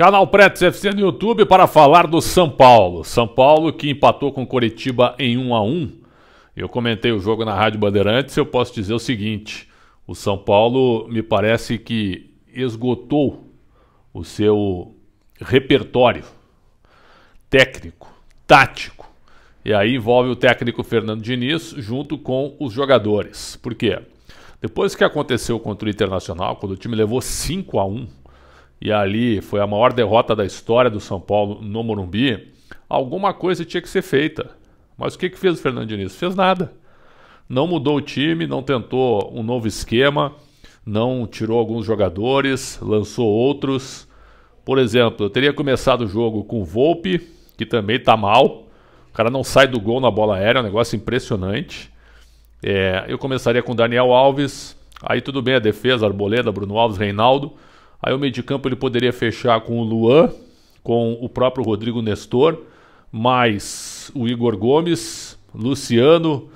Canal Pretz FC no YouTube para falar do São Paulo. São Paulo que empatou com Coritiba em 1 a 1. Eu comentei o jogo na Rádio Bandeirantes, eu posso dizer o seguinte: o São Paulo me parece que esgotou o seu repertório técnico, tático. E aí envolve o técnico Fernando Diniz junto com os jogadores. Por quê? Depois que aconteceu contra o Internacional, quando o time levou 5 a 1, e ali foi a maior derrota da história do São Paulo no Morumbi, alguma coisa tinha que ser feita. Mas o que, que fez o Fernando Diniz? Fez nada. Não mudou o time, não tentou um novo esquema, não tirou alguns jogadores, lançou outros. Por exemplo, eu teria começado o jogo com o Volpe, que também está mal. O cara não sai do gol na bola aérea, é um negócio impressionante. É, eu começaria com Daniel Alves, aí tudo bem, a defesa, Arboleda, Bruno Alves, Reinaldo. Aí o meio de campo ele poderia fechar com o Luan, com o próprio Rodrigo Nestor, mais o Igor Gomes, Luciano,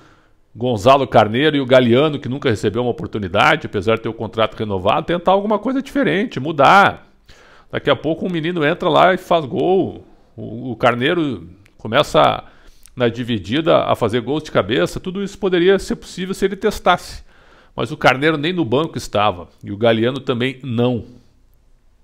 Gonzalo Carneiro e o Galeano, que nunca recebeu uma oportunidade, apesar de ter o contrato renovado, tentar alguma coisa diferente, mudar. Daqui a pouco um menino entra lá e faz gol. O, o Carneiro começa na dividida a fazer gols de cabeça. Tudo isso poderia ser possível se ele testasse. Mas o Carneiro nem no banco estava. E o Galeano também não.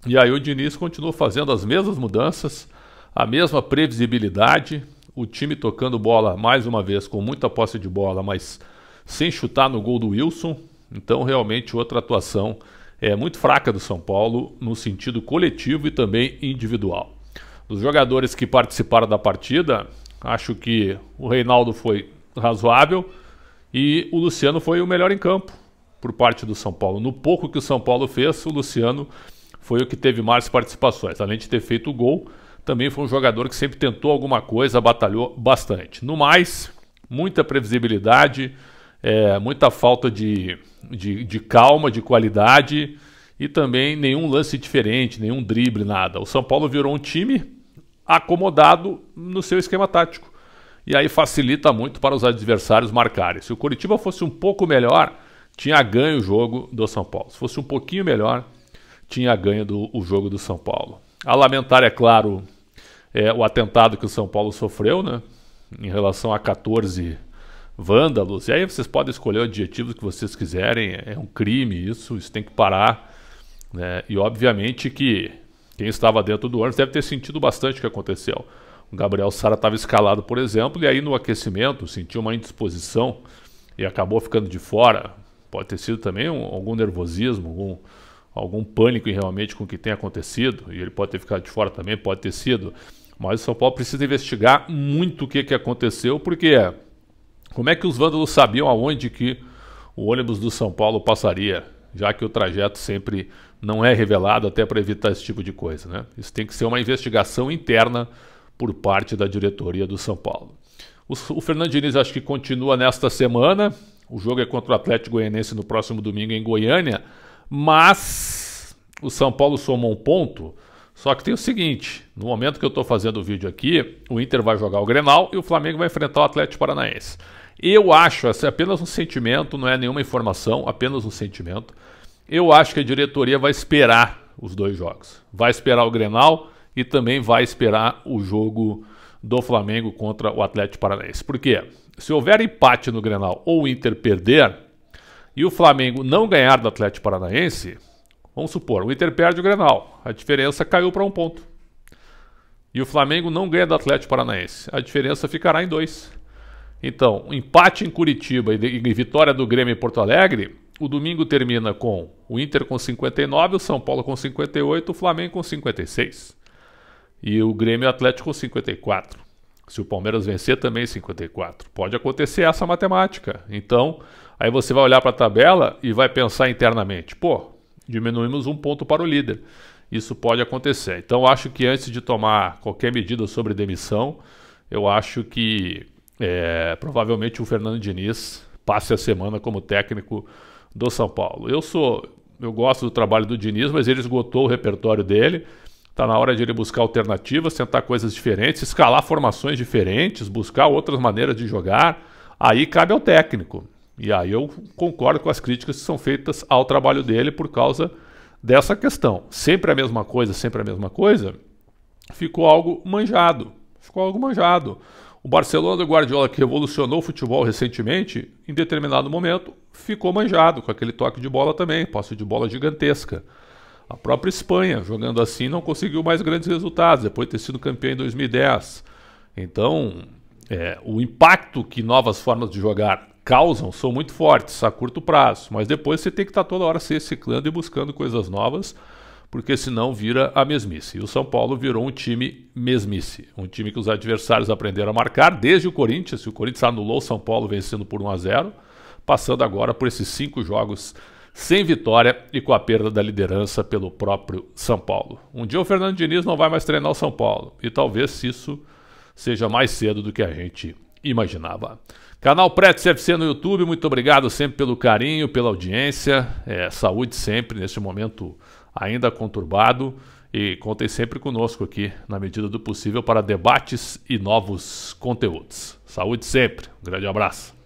E aí o Diniz continuou fazendo as mesmas mudanças, a mesma previsibilidade, o time tocando bola mais uma vez com muita posse de bola, mas sem chutar no gol do Wilson. Então, realmente, outra atuação é muito fraca do São Paulo no sentido coletivo e também individual. Dos jogadores que participaram da partida, acho que o Reinaldo foi razoável e o Luciano foi o melhor em campo por parte do São Paulo. No pouco que o São Paulo fez, o Luciano foi o que teve mais participações. Além de ter feito o gol, também foi um jogador que sempre tentou alguma coisa, batalhou bastante. No mais, muita previsibilidade, é, muita falta de, de, de calma, de qualidade e também nenhum lance diferente, nenhum drible, nada. O São Paulo virou um time acomodado no seu esquema tático. E aí facilita muito para os adversários marcarem. Se o Curitiba fosse um pouco melhor, tinha ganho o jogo do São Paulo. Se fosse um pouquinho melhor, tinha ganho do, o jogo do São Paulo. A lamentar, é claro, é, o atentado que o São Paulo sofreu, né? Em relação a 14 vândalos. E aí vocês podem escolher o adjetivo que vocês quiserem. É, é um crime isso, isso tem que parar. Né? E obviamente que quem estava dentro do ônibus deve ter sentido bastante o que aconteceu. O Gabriel Sara estava escalado, por exemplo, e aí no aquecimento sentiu uma indisposição e acabou ficando de fora. Pode ter sido também um, algum nervosismo, algum algum pânico realmente com o que tem acontecido, e ele pode ter ficado de fora também, pode ter sido, mas o São Paulo precisa investigar muito o que, que aconteceu, porque é, como é que os vândalos sabiam aonde que o ônibus do São Paulo passaria, já que o trajeto sempre não é revelado até para evitar esse tipo de coisa, né? Isso tem que ser uma investigação interna por parte da diretoria do São Paulo. O, Fernando Diniz acho que continua nesta semana. O jogo é contra o Atlético Goianense no próximo domingo em Goiânia. Mas o São Paulo somou um ponto. Só que tem o seguinte: no momento que eu estou fazendo o vídeo aqui, o Inter vai jogar o Grenal e o Flamengo vai enfrentar o Atlético Paranaense. Eu acho, essa é apenas um sentimento, não é nenhuma informação, apenas um sentimento. Eu acho que a diretoria vai esperar os dois jogos. Vai esperar o Grenal e também vai esperar o jogo do Flamengo contra o Atlético Paranaense. Por quê? Se houver empate no Grenal ou o Inter perder, e o Flamengo não ganhar do Atlético Paranaense, vamos supor, o Inter perde o Grenal, a diferença caiu para um ponto. E o Flamengo não ganha do Atlético Paranaense, a diferença ficará em dois. Então, um empate em Curitiba e vitória do Grêmio em Porto Alegre, o domingo termina com o Inter com 59, o São Paulo com 58, o Flamengo com 56. E o Grêmio Atlético com 54. Se o Palmeiras vencer, também 54. Pode acontecer essa matemática. Então, aí você vai olhar para a tabela e vai pensar internamente: pô, diminuímos um ponto para o líder. Isso pode acontecer. Então, acho que antes de tomar qualquer medida sobre demissão, eu acho que é, provavelmente o Fernando Diniz passe a semana como técnico do São Paulo. Eu sou, eu gosto do trabalho do Diniz, mas ele esgotou o repertório dele. Está na hora de ele buscar alternativas, tentar coisas diferentes, escalar formações diferentes, buscar outras maneiras de jogar. Aí cabe ao técnico. E aí eu concordo com as críticas que são feitas ao trabalho dele por causa dessa questão. Sempre a mesma coisa, sempre a mesma coisa, ficou algo manjado. Ficou algo manjado. O Barcelona do Guardiola, que revolucionou o futebol recentemente, em determinado momento ficou manjado, com aquele toque de bola também, posse de bola gigantesca. A própria Espanha, jogando assim, não conseguiu mais grandes resultados, depois de ter sido campeã em 2010. Então, é, o impacto que novas formas de jogar causam são muito fortes a curto prazo, mas depois você tem que estar tá toda hora se reciclando e buscando coisas novas, porque senão vira a mesmice. E o São Paulo virou um time mesmice, um time que os adversários aprenderam a marcar desde o Corinthians. O Corinthians anulou o São Paulo vencendo por 1 a 0, passando agora por esses cinco jogos sem vitória e com a perda da liderança pelo próprio São Paulo. Um dia o Fernando Diniz não vai mais treinar o São Paulo e talvez isso seja mais cedo do que a gente imaginava. Canal Pretz FC no YouTube, muito obrigado sempre pelo carinho, pela audiência, é, saúde sempre neste momento ainda conturbado e contem sempre conosco aqui na medida do possível para debates e novos conteúdos. Saúde sempre, um grande abraço.